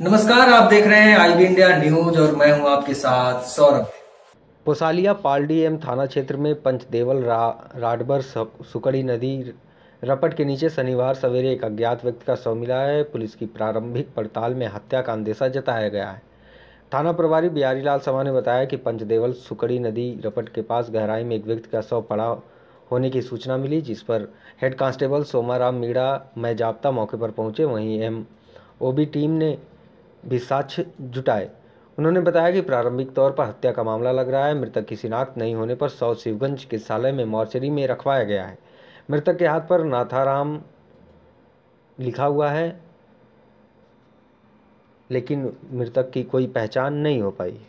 नमस्कार आप देख रहे हैं आईबी इंडिया न्यूज और मैं हूं आपके साथ सौरभ पोसालिया पालडी एम थाना क्षेत्र में पंचदेवल राडबर सुकड़ी नदी रपट के नीचे शनिवार सवेरे एक अज्ञात व्यक्ति का शव मिला है पुलिस की प्रारंभिक पड़ताल में हत्या का अंदेशा जताया गया है थाना प्रभारी बिहारी लाल शर्मा ने बताया कि पंचदेवल सुकड़ी नदी रपट के पास गहराई में एक व्यक्ति का शव पड़ा होने की सूचना मिली जिस पर हेड कांस्टेबल सोमाराम मीणा मैं जाप्ता मौके पर पहुंचे वहीं एम ओबी टीम ने भी साक्ष्य जुटाए उन्होंने बताया कि प्रारंभिक तौर पर हत्या का मामला लग रहा है मृतक की शिनाख्त नहीं होने पर सौ शिवगंज चिकित्सालय में मॉर्चरी में रखवाया गया है मृतक के हाथ पर नाथाराम लिखा हुआ है लेकिन मृतक की कोई पहचान नहीं हो पाई